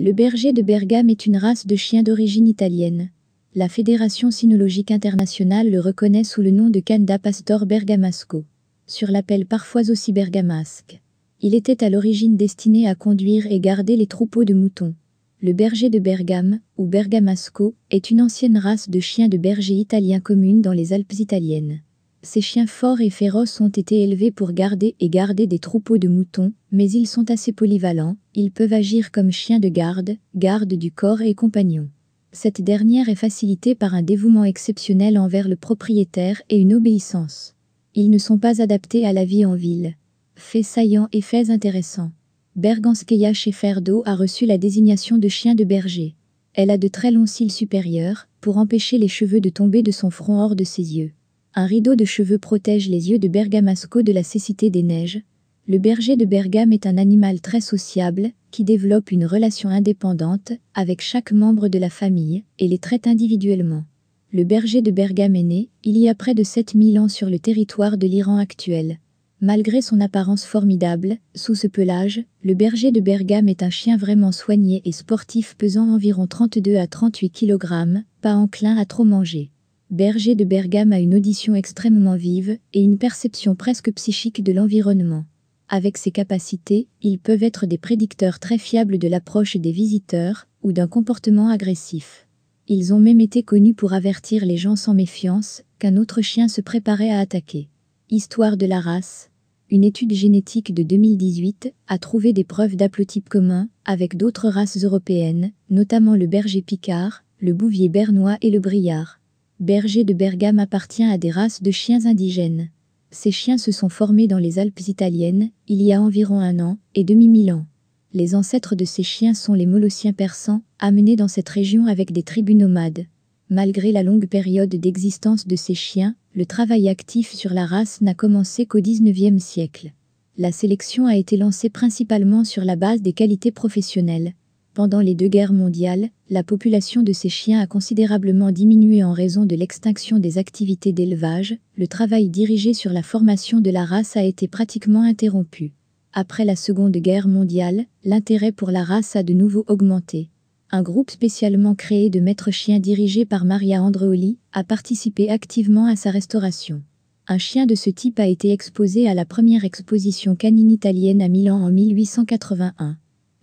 Le berger de Bergame est une race de chiens d'origine italienne. La Fédération Cynologique Internationale le reconnaît sous le nom de Canda Pastor Bergamasco. Sur l'appel parfois aussi bergamasque. Il était à l'origine destiné à conduire et garder les troupeaux de moutons. Le berger de Bergame, ou Bergamasco, est une ancienne race de chiens de berger italien commune dans les Alpes italiennes. Ces chiens forts et féroces ont été élevés pour garder et garder des troupeaux de moutons, mais ils sont assez polyvalents, ils peuvent agir comme chiens de garde, garde du corps et compagnons. Cette dernière est facilitée par un dévouement exceptionnel envers le propriétaire et une obéissance. Ils ne sont pas adaptés à la vie en ville. Faits saillants et faits intéressants. Berganskeya chez Ferdo a reçu la désignation de chien de berger. Elle a de très longs cils supérieurs, pour empêcher les cheveux de tomber de son front hors de ses yeux. Un rideau de cheveux protège les yeux de Bergamasco de la cécité des neiges. Le berger de Bergame est un animal très sociable, qui développe une relation indépendante avec chaque membre de la famille et les traite individuellement. Le berger de Bergame est né, il y a près de 7000 ans sur le territoire de l'Iran actuel. Malgré son apparence formidable, sous ce pelage, le berger de Bergame est un chien vraiment soigné et sportif pesant environ 32 à 38 kg, pas enclin à trop manger. Berger de Bergame a une audition extrêmement vive et une perception presque psychique de l'environnement. Avec ces capacités, ils peuvent être des prédicteurs très fiables de l'approche des visiteurs ou d'un comportement agressif. Ils ont même été connus pour avertir les gens sans méfiance qu'un autre chien se préparait à attaquer. Histoire de la race. Une étude génétique de 2018 a trouvé des preuves d'haplotypes communs avec d'autres races européennes, notamment le berger picard, le bouvier bernois et le briard. Berger de Bergame appartient à des races de chiens indigènes. Ces chiens se sont formés dans les Alpes italiennes, il y a environ un an et demi-mille ans. Les ancêtres de ces chiens sont les Molossiens persans, amenés dans cette région avec des tribus nomades. Malgré la longue période d'existence de ces chiens, le travail actif sur la race n'a commencé qu'au XIXe siècle. La sélection a été lancée principalement sur la base des qualités professionnelles, pendant les deux guerres mondiales, la population de ces chiens a considérablement diminué en raison de l'extinction des activités d'élevage, le travail dirigé sur la formation de la race a été pratiquement interrompu. Après la Seconde Guerre mondiale, l'intérêt pour la race a de nouveau augmenté. Un groupe spécialement créé de maîtres chiens dirigé par Maria Andreoli a participé activement à sa restauration. Un chien de ce type a été exposé à la première exposition canine italienne à Milan en 1881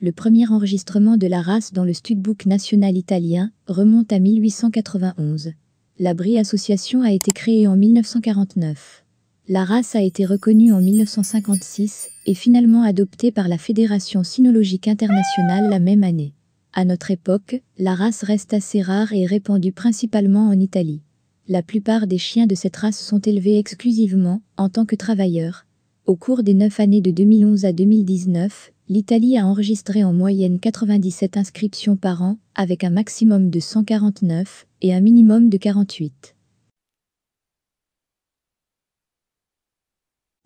le premier enregistrement de la race dans le studbook national italien remonte à 1891. La Brie Association a été créée en 1949. La race a été reconnue en 1956 et finalement adoptée par la Fédération Sinologique Internationale la même année. À notre époque, la race reste assez rare et répandue principalement en Italie. La plupart des chiens de cette race sont élevés exclusivement en tant que travailleurs. Au cours des neuf années de 2011 à 2019, l'Italie a enregistré en moyenne 97 inscriptions par an, avec un maximum de 149 et un minimum de 48.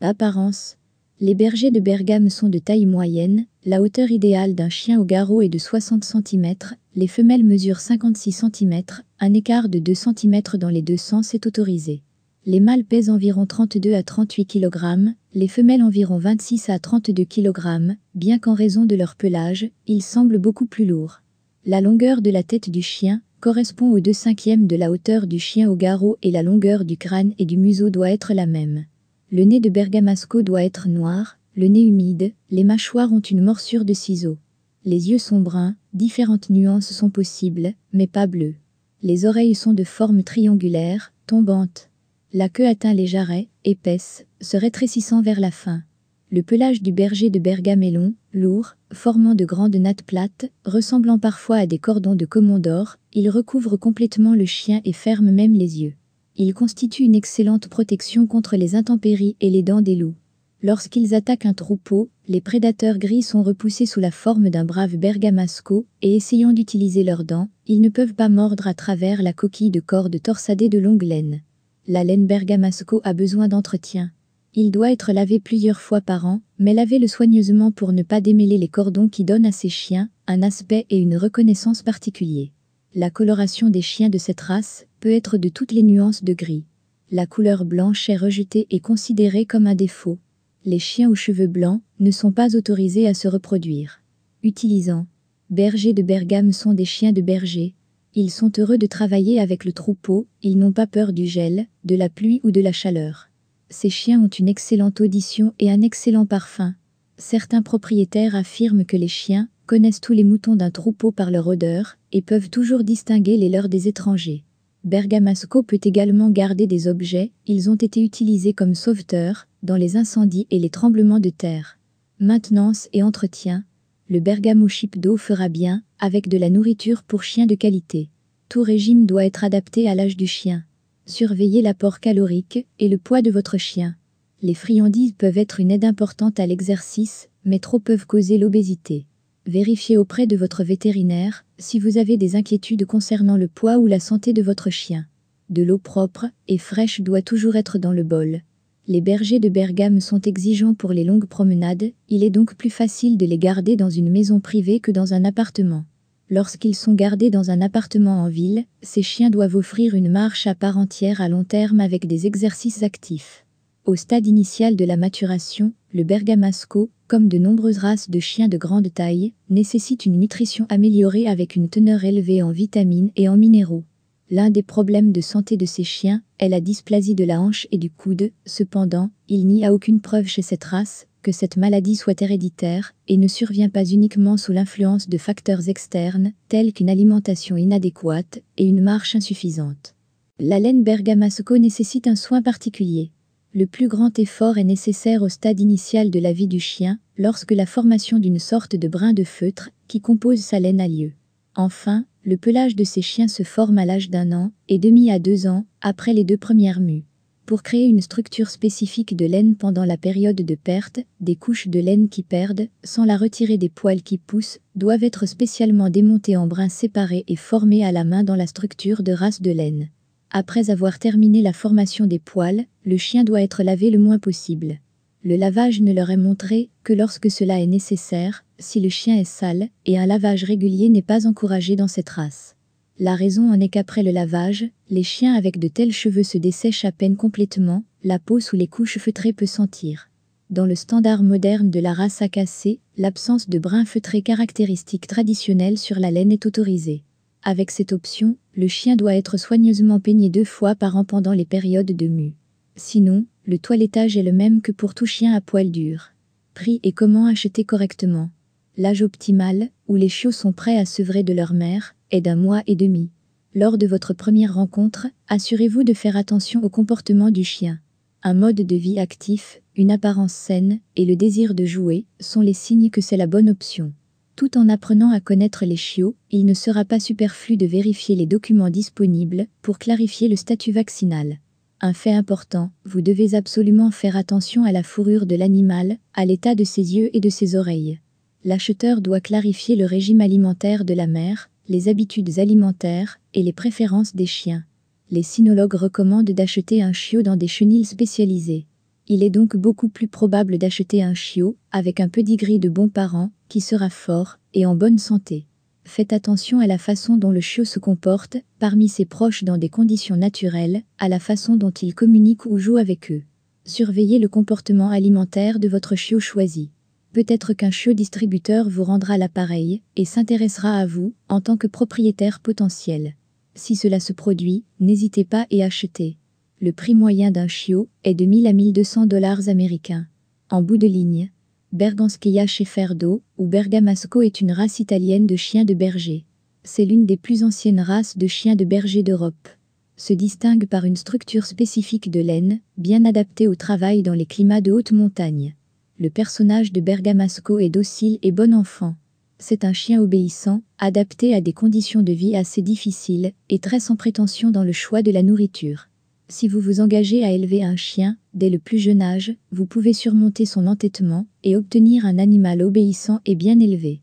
Apparence Les bergers de Bergame sont de taille moyenne, la hauteur idéale d'un chien au garrot est de 60 cm, les femelles mesurent 56 cm, un écart de 2 cm dans les deux sens est autorisé. Les mâles pèsent environ 32 à 38 kg, les femelles environ 26 à 32 kg, bien qu'en raison de leur pelage, ils semblent beaucoup plus lourds. La longueur de la tête du chien correspond aux deux cinquièmes de la hauteur du chien au garrot et la longueur du crâne et du museau doit être la même. Le nez de Bergamasco doit être noir, le nez humide, les mâchoires ont une morsure de ciseaux. Les yeux sont bruns, différentes nuances sont possibles, mais pas bleues. Les oreilles sont de forme triangulaire, tombantes. La queue atteint les jarrets, épaisse, se rétrécissant vers la fin. Le pelage du berger de Bergame est long, lourd, formant de grandes nattes plates, ressemblant parfois à des cordons de d'or, il recouvre complètement le chien et ferme même les yeux. Il constitue une excellente protection contre les intempéries et les dents des loups. Lorsqu'ils attaquent un troupeau, les prédateurs gris sont repoussés sous la forme d'un brave bergamasco, et essayant d'utiliser leurs dents, ils ne peuvent pas mordre à travers la coquille de corde torsadée de longue laine. La laine bergamasco a besoin d'entretien. Il doit être lavé plusieurs fois par an, mais lavez-le soigneusement pour ne pas démêler les cordons qui donnent à ces chiens un aspect et une reconnaissance particuliers. La coloration des chiens de cette race peut être de toutes les nuances de gris. La couleur blanche est rejetée et considérée comme un défaut. Les chiens aux cheveux blancs ne sont pas autorisés à se reproduire. Utilisant Bergers de Bergame sont des chiens de berger, ils sont heureux de travailler avec le troupeau, ils n'ont pas peur du gel, de la pluie ou de la chaleur. Ces chiens ont une excellente audition et un excellent parfum. Certains propriétaires affirment que les chiens connaissent tous les moutons d'un troupeau par leur odeur et peuvent toujours distinguer les leurs des étrangers. Bergamasco peut également garder des objets, ils ont été utilisés comme sauveteurs dans les incendies et les tremblements de terre. Maintenance et entretien, le chip d'eau fera bien, avec de la nourriture pour chien de qualité. Tout régime doit être adapté à l'âge du chien. Surveillez l'apport calorique et le poids de votre chien. Les friandises peuvent être une aide importante à l'exercice, mais trop peuvent causer l'obésité. Vérifiez auprès de votre vétérinaire si vous avez des inquiétudes concernant le poids ou la santé de votre chien. De l'eau propre et fraîche doit toujours être dans le bol les bergers de Bergame sont exigeants pour les longues promenades, il est donc plus facile de les garder dans une maison privée que dans un appartement. Lorsqu'ils sont gardés dans un appartement en ville, ces chiens doivent offrir une marche à part entière à long terme avec des exercices actifs. Au stade initial de la maturation, le bergamasco, comme de nombreuses races de chiens de grande taille, nécessite une nutrition améliorée avec une teneur élevée en vitamines et en minéraux. L'un des problèmes de santé de ces chiens est la dysplasie de la hanche et du coude, cependant, il n'y a aucune preuve chez cette race que cette maladie soit héréditaire et ne survient pas uniquement sous l'influence de facteurs externes tels qu'une alimentation inadéquate et une marche insuffisante. La laine bergamasco nécessite un soin particulier. Le plus grand effort est nécessaire au stade initial de la vie du chien, lorsque la formation d'une sorte de brin de feutre qui compose sa laine a lieu. Enfin, le pelage de ces chiens se forme à l'âge d'un an et demi à deux ans, après les deux premières mues. Pour créer une structure spécifique de laine pendant la période de perte, des couches de laine qui perdent, sans la retirer des poils qui poussent, doivent être spécialement démontées en brins séparés et formées à la main dans la structure de race de laine. Après avoir terminé la formation des poils, le chien doit être lavé le moins possible. Le lavage ne leur est montré que lorsque cela est nécessaire, si le chien est sale, et un lavage régulier n'est pas encouragé dans cette race. La raison en est qu'après le lavage, les chiens avec de tels cheveux se dessèchent à peine complètement, la peau sous les couches feutrées peut sentir. Dans le standard moderne de la race Akc, l'absence de brun feutré caractéristique traditionnelle sur la laine est autorisée. Avec cette option, le chien doit être soigneusement peigné deux fois par an pendant les périodes de mue. Sinon, le toilettage est le même que pour tout chien à poil dur. Prix et comment acheter correctement. L'âge optimal, où les chiots sont prêts à sevrer de leur mère, est d'un mois et demi. Lors de votre première rencontre, assurez-vous de faire attention au comportement du chien. Un mode de vie actif, une apparence saine et le désir de jouer sont les signes que c'est la bonne option. Tout en apprenant à connaître les chiots, il ne sera pas superflu de vérifier les documents disponibles pour clarifier le statut vaccinal. Un fait important, vous devez absolument faire attention à la fourrure de l'animal, à l'état de ses yeux et de ses oreilles. L'acheteur doit clarifier le régime alimentaire de la mère, les habitudes alimentaires et les préférences des chiens. Les sinologues recommandent d'acheter un chiot dans des chenilles spécialisées. Il est donc beaucoup plus probable d'acheter un chiot avec un pedigree de bons parents qui sera fort et en bonne santé faites attention à la façon dont le chiot se comporte parmi ses proches dans des conditions naturelles, à la façon dont il communique ou joue avec eux. Surveillez le comportement alimentaire de votre chiot choisi. Peut-être qu'un chiot distributeur vous rendra l'appareil et s'intéressera à vous en tant que propriétaire potentiel. Si cela se produit, n'hésitez pas et achetez. Le prix moyen d'un chiot est de 1000 à 1200 dollars américains. En bout de ligne, Berganskeia Sheferdo, ou Bergamasco est une race italienne de chiens de berger. C'est l'une des plus anciennes races de chiens de berger d'Europe. Se distingue par une structure spécifique de laine, bien adaptée au travail dans les climats de haute montagne. Le personnage de Bergamasco est docile et bon enfant. C'est un chien obéissant, adapté à des conditions de vie assez difficiles et très sans prétention dans le choix de la nourriture. Si vous vous engagez à élever un chien, dès le plus jeune âge, vous pouvez surmonter son entêtement et obtenir un animal obéissant et bien élevé.